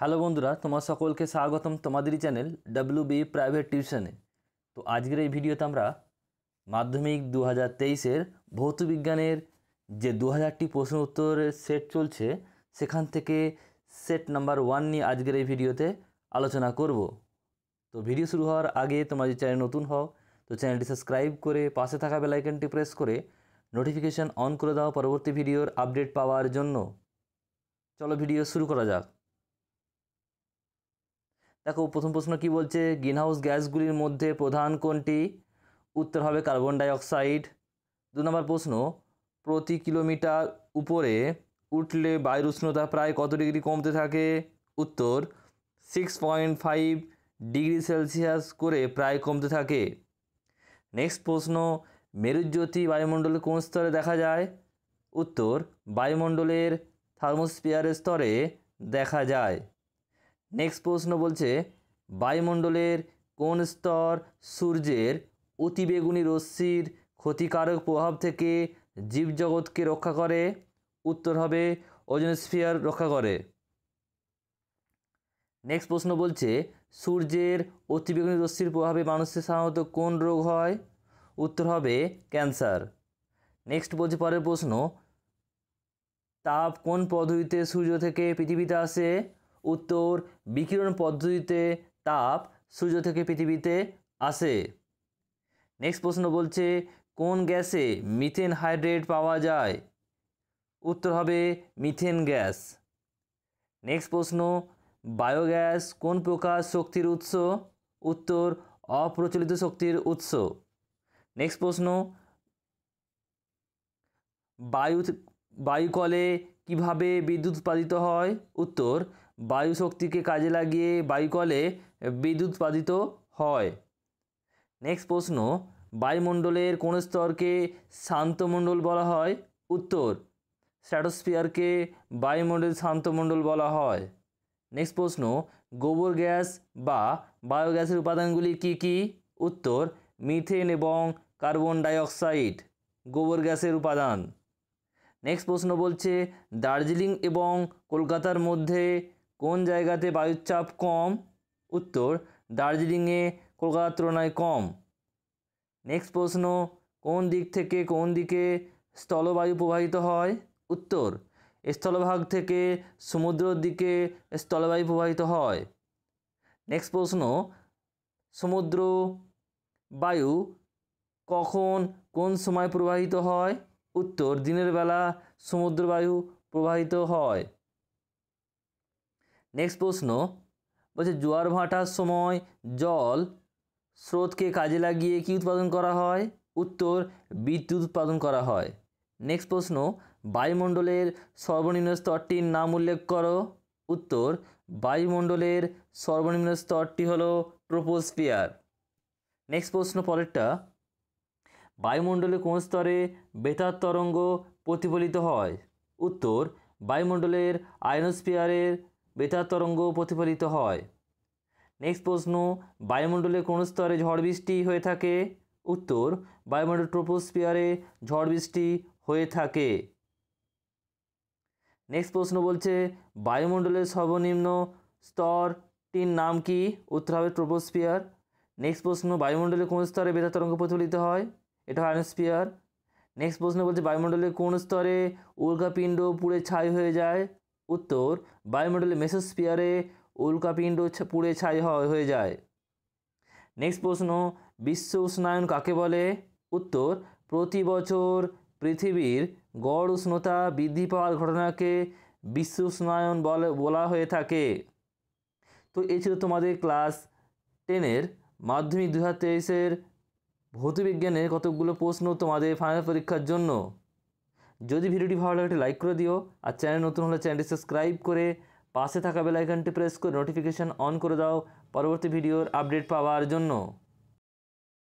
hello বন্ধুরা তোমার সকলকে স্বাগতম তোমাদেরই চ্যানেল ডাব্লিউ বি প্রাইভেট টিউশনে তো আজকের এই ভিডিওতে আমরা মাধ্যমিক দু হাজার তেইশের ভৌত বিজ্ঞানের যে দু হাজারটি প্রশ্ন উত্তরের সেট চলছে সেখান থেকে সেট নাম্বার ওয়ান নিয়ে আজকের এই ভিডিওতে আলোচনা করব তো ভিডিও শুরু হওয়ার আগে তোমার যে চ্যানেল নতুন হও তো চ্যানেলটি সাবস্ক্রাইব করে পাশে থাকা বেলাইকনটি প্রেস করে নোটিফিকেশান অন করে দাও পরবর্তী ভিডিওর আপডেট পাওয়ার জন্য চলো ভিডিও শুরু করা যাক দেখো প্রথম প্রশ্ন কি বলছে গ্রিন হাউস গ্যাসগুলির মধ্যে প্রধান কোনটি উত্তর হবে কার্বন ডাইঅক্সাইড দু নম্বর প্রশ্ন প্রতি কিলোমিটার উপরে উঠলে বায়ুর উষ্ণতা প্রায় কত ডিগ্রি কমতে থাকে উত্তর six point five degree Celsius করে প্রায় কমতে থাকে নেক্সট প্রশ্ন মেরুজ্যোতি বায়ুমণ্ডলে কোন স্তরে দেখা যায় উত্তর বায়ুমণ্ডলের থার্মোস্ফিয়ারের স্তরে দেখা যায় নেক্সট প্রশ্ন বলছে বায়ুমণ্ডলের কোন স্তর সূর্যের অতিবেগুনি রশ্মির ক্ষতিকারক প্রভাব থেকে জীবজগৎকে রক্ষা করে উত্তর হবে ওজোনস্ফিয়ার রক্ষা করে নেক্সট প্রশ্ন বলছে সূর্যের অতিবেগুনি রশ্মির প্রভাবে মানুষের সাধারণত কোন রোগ হয় উত্তর হবে ক্যান্সার নেক্সট বলছে পরের প্রশ্ন তাপ কোন পদ্ধতিতে সূর্য থেকে পৃথিবীতে আসে উত্তর বিকিরণ পদ্ধতিতে তাপ সূর্য থেকে পৃথিবীতে আসে নেক্সট প্রশ্ন বলছে কোন গ্যাসে মিথেন হাইড্রেট পাওয়া যায় উত্তর হবে মিথেন গ্যাস নেক্সট প্রশ্ন বায়োগ্যাস কোন প্রকার শক্তির উৎস উত্তর অপ্রচলিত শক্তির উৎস নেক্সট প্রশ্ন বায়ু বায়ুকলে কিভাবে বিদ্যুৎ উৎপাদিত হয় উত্তর বায়ু শক্তিকে কাজে লাগিয়ে বায়ুকলে বিদ্যুৎ উৎপাদিত হয় নেক্সট প্রশ্ন বায়ুমণ্ডলের কোন স্তরকে শান্তমণ্ডল বলা হয় উত্তর স্ট্র্যাটোস্ফিয়ারকে বায়ুমণ্ডল শান্তমণ্ডল বলা হয় নেক্সট প্রশ্ন গোবর গ্যাস বা বায়োগ্যাসের উপাদানগুলি কি কি উত্তর মিথেন এবং কার্বন ডাইঅক্সাইড গোবর গ্যাসের উপাদান নেক্সট প্রশ্ন বলছে দার্জিলিং এবং কলকাতার মধ্যে কোন জায়গাতে চাপ কম উত্তর দার্জিলিংয়ে কলকাতার তুলনায় কম নেক্সট প্রশ্ন কোন দিক থেকে কোন দিকে স্থলবায়ু প্রবাহিত হয় উত্তর স্থলভাগ থেকে সমুদ্রর দিকে স্থলবায়ু প্রবাহিত হয় নেক্সট প্রশ্ন সমুদ্র বায়ু কখন কোন সময় প্রবাহিত হয় উত্তর দিনের বেলা সমুদ্রবায়ু প্রবাহিত হয় নেক্সট প্রশ্ন বলছে জোয়ার ভাটার সময় জল স্রোতকে কাজে লাগিয়ে কি উৎপাদন করা হয় উত্তর বিদ্যুৎ উৎপাদন করা হয় নেক্সট প্রশ্ন বায়ুমণ্ডলের সর্বনিম্ন স্তরটির নাম উল্লেখ করো উত্তর বায়ুমণ্ডলের সর্বনিম্ন স্তরটি হল ট্রোপোস্ফিয়ার নেক্সট প্রশ্ন পরেরটা বায়ুমণ্ডলে কোন স্তরে বেতার তরঙ্গ প্রতিফলিত হয় উত্তর বায়ুমণ্ডলের আয়নোস্পিয়ারের বেতার তরঙ্গ প্রতিফলিত হয় নেক্সট প্রশ্ন বায়ুমণ্ডলে কোন স্তরে ঝড় বৃষ্টি হয়ে থাকে উত্তর বায়ুমণ্ডল ট্রোপোস্পিয়ারে ঝড় বৃষ্টি হয়ে থাকে নেক্সট প্রশ্ন বলছে বায়ুমণ্ডলের সর্বনিম্ন স্তরটির নাম কি উত্তর হবে ট্রোপোস্পিয়ার নেক্সট প্রশ্ন বায়ুমণ্ডলে কোন স্তরে বেতার তরঙ্গ প্রতিফলিত হয় এটা হয় আয়নোস্পিয়ার নেক্সট প্রশ্ন বলছে বায়ুমণ্ডলে কোন স্তরে উল্কাপিণ্ড পুড়ে ছাই হয়ে যায় উত্তর বায়ুমণ্ডলে মেসোস্পিয়ারে উল্কাপিণ্ড পুড়ে ছাই হয়ে যায় নেক্সট প্রশ্ন বিশ্ব উষ্ণায়ন কাকে বলে উত্তর প্রতি বছর পৃথিবীর গড় উষ্ণতা বৃদ্ধি পাওয়ার ঘটনাকে বিশ্ব উষ্ণায়ন বলা হয়ে থাকে তো এ ছিল তোমাদের ক্লাস টেনের মাধ্যমিক দু হাজার তেইশের ভৌতবিজ্ঞানের কতকগুলো প্রশ্ন তোমাদের ফাইনাল পরীক্ষার জন্য যদি ভিডিওটি ভালো লাগে লাইক করে দিও আর চ্যানেল নতুন হলে চ্যানেলটি সাবস্ক্রাইব করে পাশে থাকা বেলাইকানটি প্রেস করে নোটিফিকেশান অন করে দাও পরবর্তী ভিডিওর আপডেট পাওয়ার জন্য